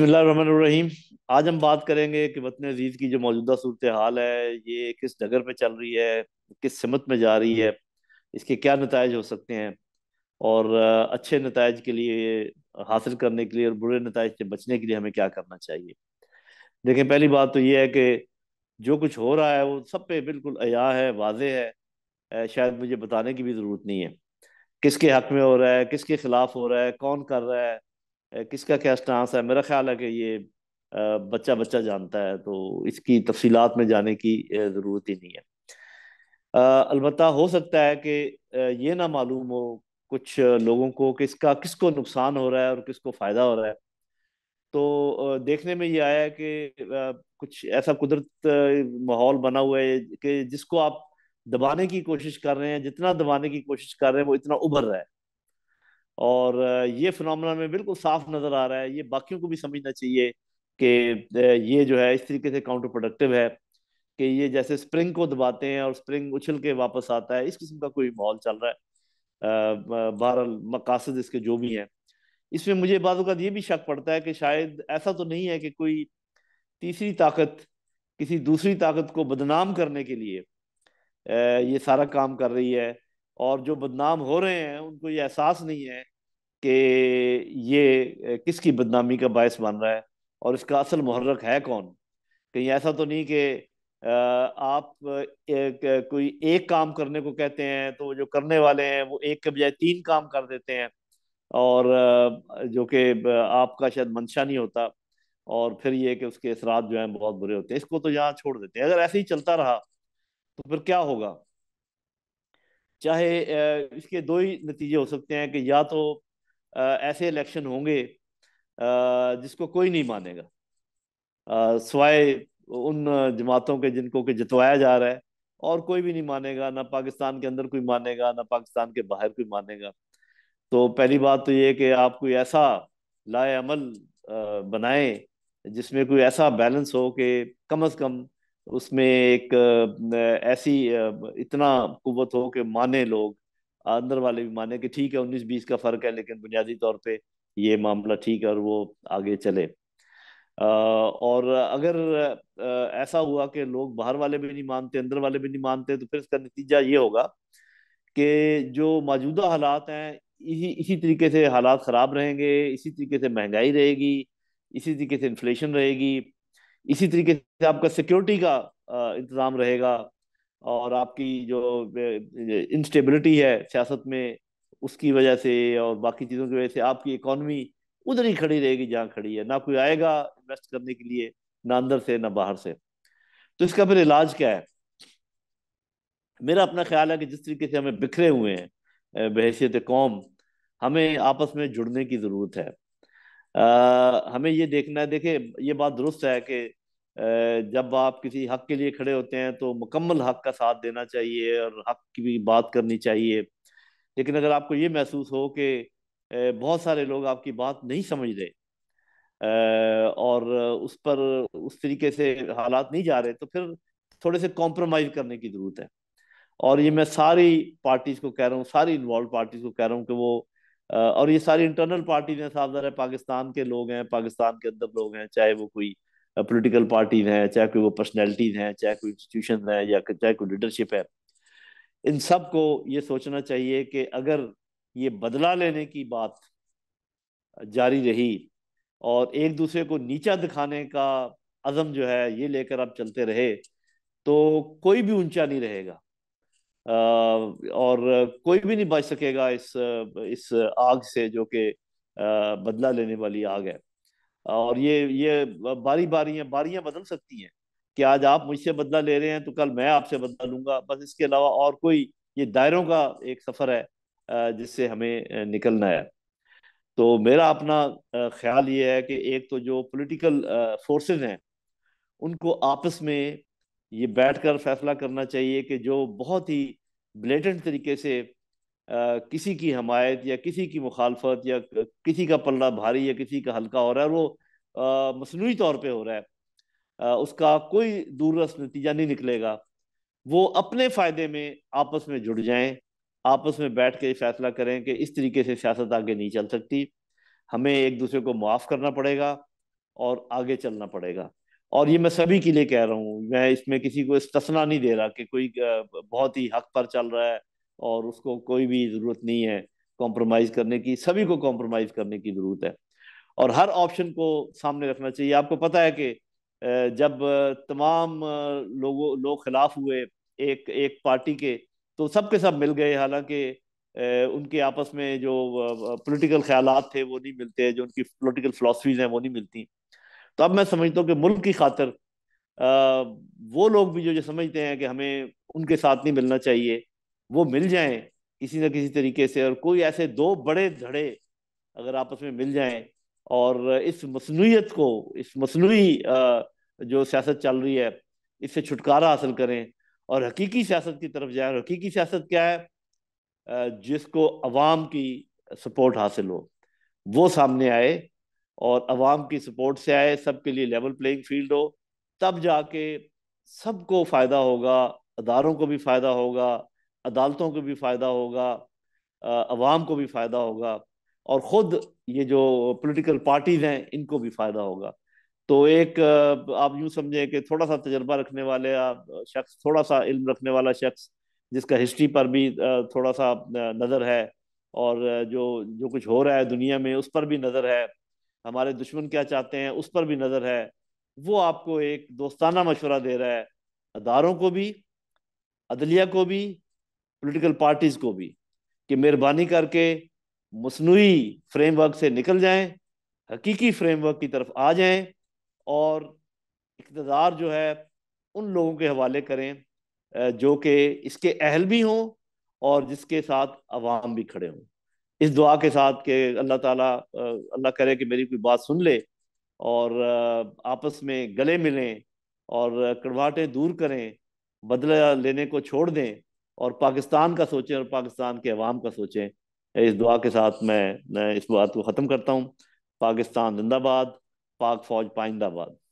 बसमीम आज हम बात करेंगे कि वतन अजीज़ की जो मौजूदा सूरत हाल है ये किस डगर पर चल रही है किस समत में जा रही है इसके क्या नतज हो सकते हैं और अच्छे नतज के लिए हासिल करने के लिए और बुरे नतज से बचने के लिए हमें क्या करना चाहिए देखें पहली बात तो ये है कि जो कुछ हो रहा है वो सब पे बिल्कुल अया है वाज है शायद मुझे बताने की भी ज़रूरत नहीं है किसके हक में हो रहा है किसके खिलाफ हो रहा है कौन कर रहा है किसका क्या स्टांस है मेरा ख्याल है कि ये बच्चा बच्चा जानता है तो इसकी तफसीलात में जाने की ज़रूरत ही नहीं है अलबत् हो सकता है कि ये ना मालूम हो कुछ लोगों को कि इसका किसको नुकसान हो रहा है और किसको फ़ायदा हो रहा है तो देखने में ये आया है कि कुछ ऐसा कुदरत माहौल बना हुआ है कि जिसको आप दबाने की कोशिश कर रहे हैं जितना दबाने की कोशिश कर रहे हैं वो इतना उभर रहा है और ये फिनोमेना में बिल्कुल साफ नजर आ रहा है ये बाकियों को भी समझना चाहिए कि ये जो है इस तरीके से काउंटर प्रोडक्टिव है कि ये जैसे स्प्रिंग को दबाते हैं और स्प्रिंग उछल के वापस आता है इस किस्म का कोई माहौल चल रहा है बहर मकासद इसके जो भी हैं इसमें मुझे बाद ये भी शक पड़ता है कि शायद ऐसा तो नहीं है कि कोई तीसरी ताकत किसी दूसरी ताकत को बदनाम करने के लिए ये सारा काम कर रही है और जो बदनाम हो रहे हैं उनको ये एहसास नहीं है कि ये किसकी बदनामी का बायस बन रहा है और इसका असल महर्रक है कौन कहीं ऐसा तो नहीं कि आप एक, कोई एक काम करने को कहते हैं तो जो करने वाले हैं वो एक के बजाय तीन काम कर देते हैं और जो कि आपका शायद मंशा नहीं होता और फिर ये कि उसके असरात जो हैं बहुत बुरे होते हैं इसको तो यहाँ छोड़ देते हैं अगर ऐसे ही चलता रहा तो फिर क्या होगा चाहे इसके दो ही नतीजे हो सकते हैं कि या तो ऐसे इलेक्शन होंगे जिसको कोई नहीं मानेगा सवाए उन जमातों के जिनको के जितवाया जा रहा है और कोई भी नहीं मानेगा ना पाकिस्तान के अंदर कोई मानेगा ना पाकिस्तान के बाहर कोई मानेगा तो पहली बात तो ये कि आप कोई ऐसा लाए अमल बनाएं जिसमें कोई ऐसा बैलेंस हो कि कम अज़ कम उसमें एक ऐसी इतना कुत हो कि माने लोग अंदर वाले भी माने कि ठीक है उन्नीस बीस का फर्क है लेकिन बुनियादी तौर पे ये मामला ठीक है और वो आगे चले और अगर ऐसा हुआ कि लोग बाहर वाले भी नहीं मानते अंदर वाले भी नहीं मानते तो फिर इसका नतीजा ये होगा कि जो मौजूदा हालात हैं इसी इसी तरीके से हालात ख़राब रहेंगे इसी तरीके से महंगाई रहेगी इसी तरीके से इन्फ्लेशन रहेगी इसी तरीके से आपका सिक्योरिटी का इंतजाम रहेगा और आपकी जो इंस्टेबिलिटी है सियासत में उसकी वजह से और बाकी चीज़ों की वजह से आपकी इकॉनमी उधर ही खड़ी रहेगी जहाँ खड़ी है ना कोई आएगा इन्वेस्ट करने के लिए ना अंदर से ना बाहर से तो इसका फिर इलाज क्या है मेरा अपना ख्याल है कि जिस तरीके से हमें बिखरे हुए हैं बहसीत कौम हमें आपस में जुड़ने की ज़रूरत है आ, हमें ये देखना है देखिए ये बात दुरुस्त है कि जब आप किसी हक के लिए खड़े होते हैं तो मुकम्मल हक का साथ देना चाहिए और हक की भी बात करनी चाहिए लेकिन अगर आपको ये महसूस हो कि बहुत सारे लोग आपकी बात नहीं समझ रहे और उस पर उस तरीके से हालात नहीं जा रहे तो फिर थोड़े से कॉम्प्रोमाइज करने की ज़रूरत है और ये मैं सारी पार्टीज को कह रहा हूँ सारी इन्वॉल्व पार्टीज को कह रहा हूँ कि वो और ये सारी इंटरनल पार्टी ने साफ जरा पाकिस्तान के लोग हैं पाकिस्तान के अंदर लोग हैं चाहे वो कोई पोलिटिकल पार्टीज हैं चाहे कोई वो पर्सनैलिटीज हैं चाहे कोई इंस्टीट्यूशन है या चाहे कोई लीडरशिप है इन सब को ये सोचना चाहिए कि अगर ये बदला लेने की बात जारी रही और एक दूसरे को नीचा दिखाने का अज़म जो है ये लेकर आप चलते रहे तो कोई भी ऊंचा नहीं रहेगा और कोई भी नहीं बच सकेगा इस इस आग से जो कि बदला लेने वाली आग है और ये ये बारी बारी हैं बारियां बदल सकती हैं कि आज आप मुझसे बदला ले रहे हैं तो कल मैं आपसे बदला लूंगा बस इसके अलावा और कोई ये दायरों का एक सफ़र है जिससे हमें निकलना है तो मेरा अपना ख्याल ये है कि एक तो जो पॉलिटिकल फोर्सेस हैं उनको आपस में ये बैठकर फैसला करना चाहिए कि जो बहुत ही ब्लेटेंट तरीके से आ, किसी की हमायत या किसी की मुखालफत या किसी का पल्ला भारी या किसी का हल्का हो रहा है वो मसनू तौर पे हो रहा है आ, उसका कोई दूरस नतीजा नहीं निकलेगा वो अपने फ़ायदे में आपस में जुड़ जाएं आपस में बैठ के फैसला करें कि इस तरीके से सियासत आगे नहीं चल सकती हमें एक दूसरे को माफ़ करना पड़ेगा और आगे चलना पड़ेगा और ये मैं सभी के लिए कह रहा हूँ मैं इसमें किसी को इस्तना नहीं दे रहा कि कोई बहुत ही हक पर चल रहा है और उसको कोई भी ज़रूरत नहीं है कॉम्प्रोमाइज़ करने की सभी को कॉम्प्रोमाइज़ करने की ज़रूरत है और हर ऑप्शन को सामने रखना चाहिए आपको पता है कि जब तमाम लोगों लोग खिलाफ हुए एक एक पार्टी के तो सब के सब मिल गए हालांकि उनके आपस में जो पॉलिटिकल ख्याल थे वो नहीं मिलते जो उनकी पॉलिटिकल फिलासफीज हैं वो नहीं मिलती तो अब मैं समझता हूँ कि मुल्क की खातर आ, वो लोग भी जो जो समझते हैं कि हमें उनके साथ नहीं मिलना चाहिए वो मिल जाएं किसी न किसी तरीके से और कोई ऐसे दो बड़े धड़े अगर आपस में मिल जाएं और इस मसनूयत को इस मसनूई जो सियासत चल रही है इससे छुटकारा हासिल करें और हकीकी सियासत की तरफ जाए और हकीकी सियासत क्या है जिसको अवाम की सपोर्ट हासिल हो वो सामने आए और आवाम की सपोर्ट से आए सबके लिए लेवल प्लेइंग फील्ड हो तब जाके सबको फ़ायदा होगा अदारों को भी फ़ायदा होगा अदालतों को भी फ़ायदा होगा आवाम को भी फ़ायदा होगा और ख़ुद ये जो पोलिटिकल पार्टीज़ हैं इनको भी फ़ायदा होगा तो एक आप यूँ समझें कि थोड़ा सा तजर्बा रखने वाले शख्स थोड़ा सा इल्म रखने वाला शख्स जिसका हिस्ट्री पर भी थोड़ा सा नज़र है और जो जो कुछ हो रहा है दुनिया में उस पर भी नज़र है हमारे दुश्मन क्या चाहते हैं उस पर भी नज़र है वो आपको एक दोस्ताना मशवरा दे रहा है अदारों को भी अदलिया को भी पॉलिटिकल पार्टीज़ को भी कि मेहरबानी करके मसनू फ्रेमवर्क से निकल जाएं हकीकी फ्रेमवर्क की तरफ आ जाएं और इकतदार जो है उन लोगों के हवाले करें जो कि इसके अहल भी हों और जिसके साथ आवाम भी खड़े हों इस दुआ के साथ के अल्लाह ताला अल्लाह करे कि मेरी कोई बात सुन ले और आपस में गले मिलें और कड़वाहटें दूर करें बदला लेने को छोड़ दें और पाकिस्तान का सोचें और पाकिस्तान के अवाम का सोचें इस दुआ के साथ मैं, मैं इस बात को ख़त्म करता हूँ पाकिस्तान जिंदाबाद पाक फौज पाइंदाबाद